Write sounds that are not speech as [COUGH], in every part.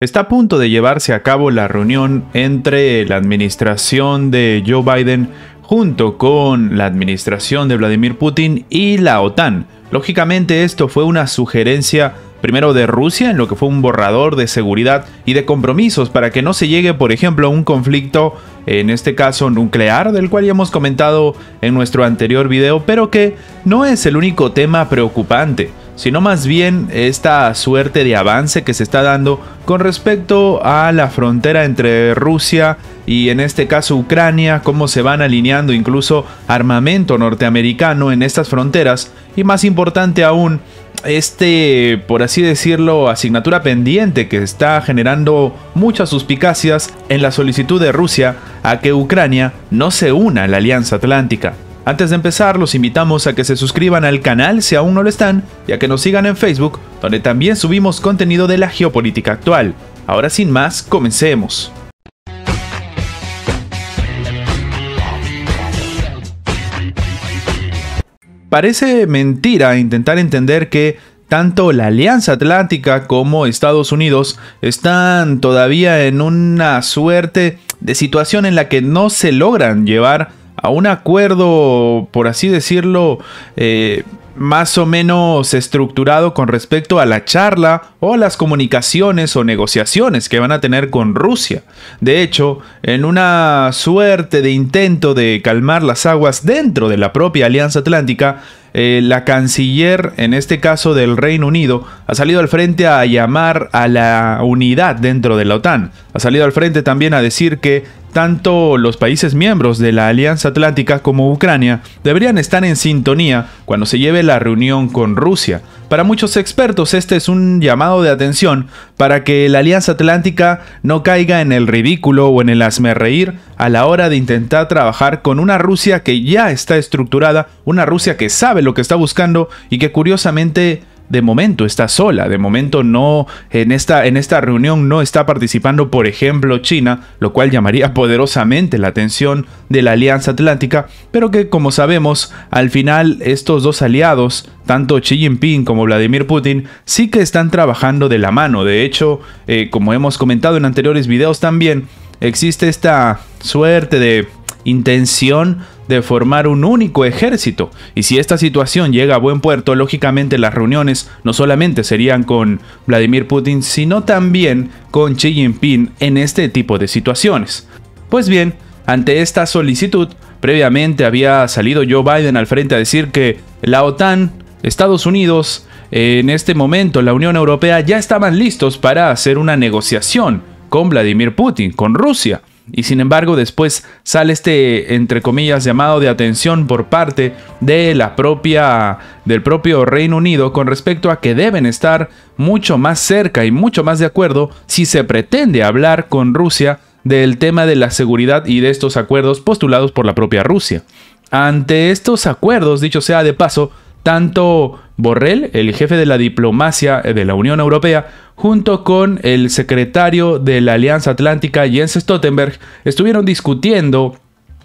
Está a punto de llevarse a cabo la reunión entre la administración de Joe Biden junto con la administración de Vladimir Putin y la OTAN. Lógicamente esto fue una sugerencia primero de Rusia en lo que fue un borrador de seguridad y de compromisos para que no se llegue, por ejemplo, a un conflicto, en este caso nuclear, del cual ya hemos comentado en nuestro anterior video, pero que no es el único tema preocupante sino más bien esta suerte de avance que se está dando con respecto a la frontera entre Rusia y en este caso Ucrania, cómo se van alineando incluso armamento norteamericano en estas fronteras y más importante aún, este, por así decirlo, asignatura pendiente que está generando muchas suspicacias en la solicitud de Rusia a que Ucrania no se una a la Alianza Atlántica. Antes de empezar, los invitamos a que se suscriban al canal si aún no lo están y a que nos sigan en Facebook, donde también subimos contenido de la geopolítica actual. Ahora sin más, comencemos. Parece mentira intentar entender que tanto la Alianza Atlántica como Estados Unidos están todavía en una suerte de situación en la que no se logran llevar a un acuerdo, por así decirlo, eh, más o menos estructurado con respecto a la charla o las comunicaciones o negociaciones que van a tener con Rusia. De hecho, en una suerte de intento de calmar las aguas dentro de la propia Alianza Atlántica, eh, la canciller, en este caso del Reino Unido, ha salido al frente a llamar a la unidad dentro de la OTAN. Ha salido al frente también a decir que tanto los países miembros de la Alianza Atlántica como Ucrania deberían estar en sintonía cuando se lleve la reunión con Rusia. Para muchos expertos este es un llamado de atención para que la Alianza Atlántica no caiga en el ridículo o en el reír a la hora de intentar trabajar con una Rusia que ya está estructurada, una Rusia que sabe lo que está buscando y que curiosamente de momento está sola, de momento no, en esta, en esta reunión no está participando, por ejemplo, China, lo cual llamaría [LAUGHS] poderosamente la atención de la Alianza Atlántica, pero que como sabemos, al final estos dos aliados, tanto Xi Jinping como Vladimir Putin, sí que están trabajando de la mano. De hecho, eh, como hemos comentado en anteriores videos también, existe esta suerte de intención de formar un único ejército. Y si esta situación llega a buen puerto, lógicamente las reuniones no solamente serían con Vladimir Putin, sino también con Xi Jinping en este tipo de situaciones. Pues bien, ante esta solicitud, previamente había salido Joe Biden al frente a decir que la OTAN, Estados Unidos, en este momento la Unión Europea ya estaban listos para hacer una negociación con Vladimir Putin, con Rusia. Y sin embargo, después sale este, entre comillas, llamado de atención por parte de la propia, del propio Reino Unido con respecto a que deben estar mucho más cerca y mucho más de acuerdo si se pretende hablar con Rusia del tema de la seguridad y de estos acuerdos postulados por la propia Rusia. Ante estos acuerdos, dicho sea de paso, tanto Borrell, el jefe de la diplomacia de la Unión Europea, junto con el secretario de la Alianza Atlántica Jens Stoltenberg, estuvieron discutiendo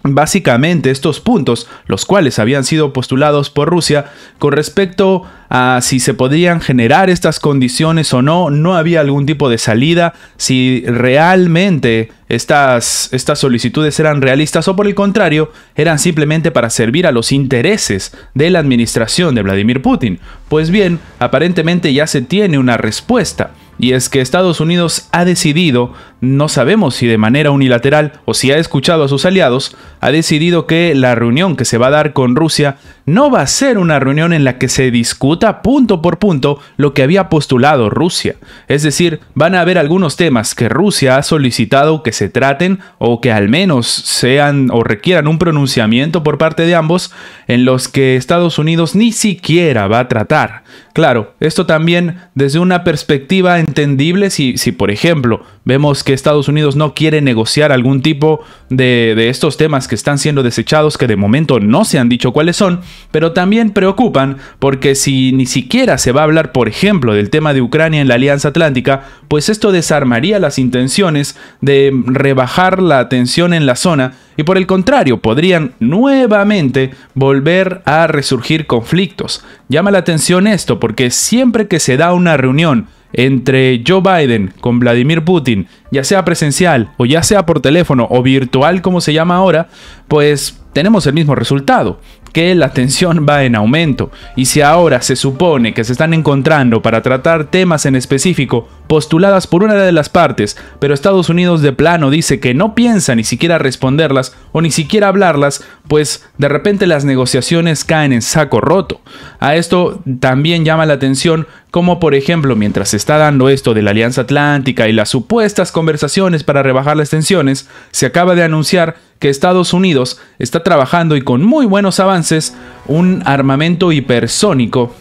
Básicamente estos puntos, los cuales habían sido postulados por Rusia con respecto a si se podrían generar estas condiciones o no, no había algún tipo de salida, si realmente estas, estas solicitudes eran realistas o por el contrario, eran simplemente para servir a los intereses de la administración de Vladimir Putin. Pues bien, aparentemente ya se tiene una respuesta y es que Estados Unidos ha decidido no sabemos si de manera unilateral o si ha escuchado a sus aliados, ha decidido que la reunión que se va a dar con Rusia no va a ser una reunión en la que se discuta punto por punto lo que había postulado Rusia. Es decir, van a haber algunos temas que Rusia ha solicitado que se traten o que al menos sean o requieran un pronunciamiento por parte de ambos en los que Estados Unidos ni siquiera va a tratar. Claro, esto también desde una perspectiva entendible si, si por ejemplo vemos que Estados Unidos no quiere negociar algún tipo de, de estos temas que están siendo desechados, que de momento no se han dicho cuáles son, pero también preocupan porque si ni siquiera se va a hablar, por ejemplo, del tema de Ucrania en la Alianza Atlántica, pues esto desarmaría las intenciones de rebajar la tensión en la zona y por el contrario podrían nuevamente volver a resurgir conflictos. Llama la atención esto porque siempre que se da una reunión entre Joe Biden con Vladimir Putin, ya sea presencial o ya sea por teléfono o virtual como se llama ahora, pues tenemos el mismo resultado, que la tensión va en aumento, y si ahora se supone que se están encontrando para tratar temas en específico postuladas por una de las partes, pero Estados Unidos de plano dice que no piensa ni siquiera responderlas o ni siquiera hablarlas, pues de repente las negociaciones caen en saco roto. A esto también llama la atención como por ejemplo mientras se está dando esto de la Alianza Atlántica y las supuestas conversaciones para rebajar las tensiones, se acaba de anunciar que Estados Unidos está trabajando y con muy buenos avances un armamento hipersónico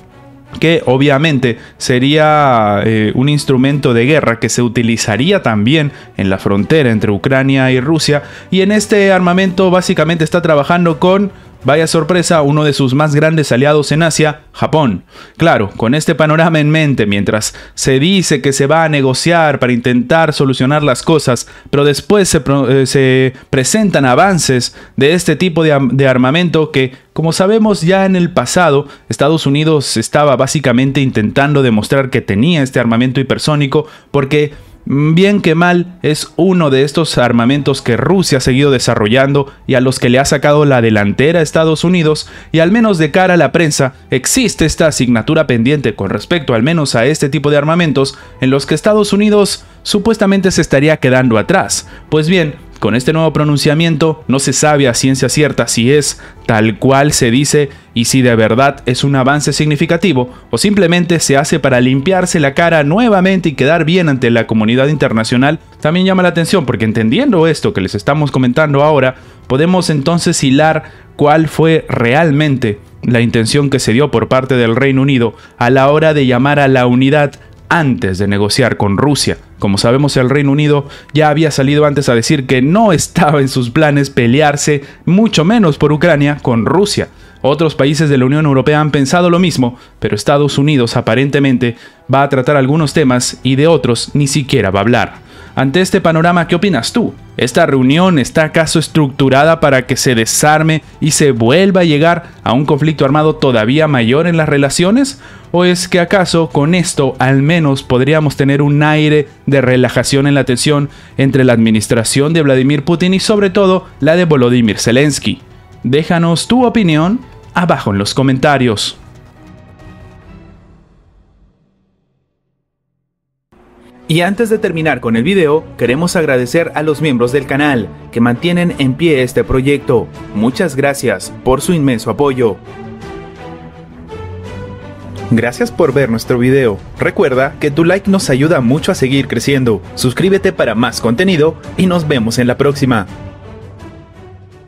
que obviamente sería eh, un instrumento de guerra que se utilizaría también en la frontera entre Ucrania y Rusia. Y en este armamento básicamente está trabajando con Vaya sorpresa, uno de sus más grandes aliados en Asia, Japón. Claro, con este panorama en mente, mientras se dice que se va a negociar para intentar solucionar las cosas, pero después se, eh, presentan avances de este tipo de armamento que, como sabemos ya en el pasado, Estados Unidos estaba básicamente intentando demostrar que tenía este armamento hipersónico porque Bien que mal, es uno de estos armamentos que Rusia ha seguido desarrollando y a los que le ha sacado la delantera a Estados Unidos, y al menos de cara a la prensa, existe esta asignatura pendiente con respecto al menos a este tipo de armamentos en los que Estados Unidos supuestamente se estaría quedando atrás. Pues bien, con este nuevo pronunciamiento no se sabe a ciencia cierta si es tal cual se dice y si de verdad es un avance significativo o simplemente se hace para limpiarse la cara nuevamente y quedar bien ante la comunidad internacional, también llama la atención porque entendiendo esto que les estamos comentando ahora, podemos entonces hilar cuál fue realmente la intención que se dio por parte del Reino Unido a la hora de llamar a la unidad antes de negociar con Rusia. Como sabemos, el Reino Unido ya había salido antes a decir que no estaba en sus planes pelearse, mucho menos por Ucrania, con Rusia. Otros países de la Unión Europea han pensado lo mismo, pero Estados Unidos aparentemente va a tratar algunos temas y de otros ni siquiera va a hablar. Ante este panorama, ¿qué opinas tú? ¿Esta reunión está acaso estructurada para que se desarme y se vuelva a llegar a un conflicto armado todavía mayor en las relaciones? ¿O es que acaso con esto al menos podríamos tener un aire de relajación en la tensión entre la administración de Vladimir Putin y sobre todo la de Volodymyr Zelensky? Déjanos tu opinión abajo en los comentarios. Y antes de terminar con el video, queremos agradecer a los miembros del canal que mantienen en pie este proyecto. Muchas gracias por su inmenso apoyo. Gracias por ver nuestro video. Recuerda que tu like nos ayuda mucho a seguir creciendo. Suscríbete para más contenido y nos vemos en la próxima.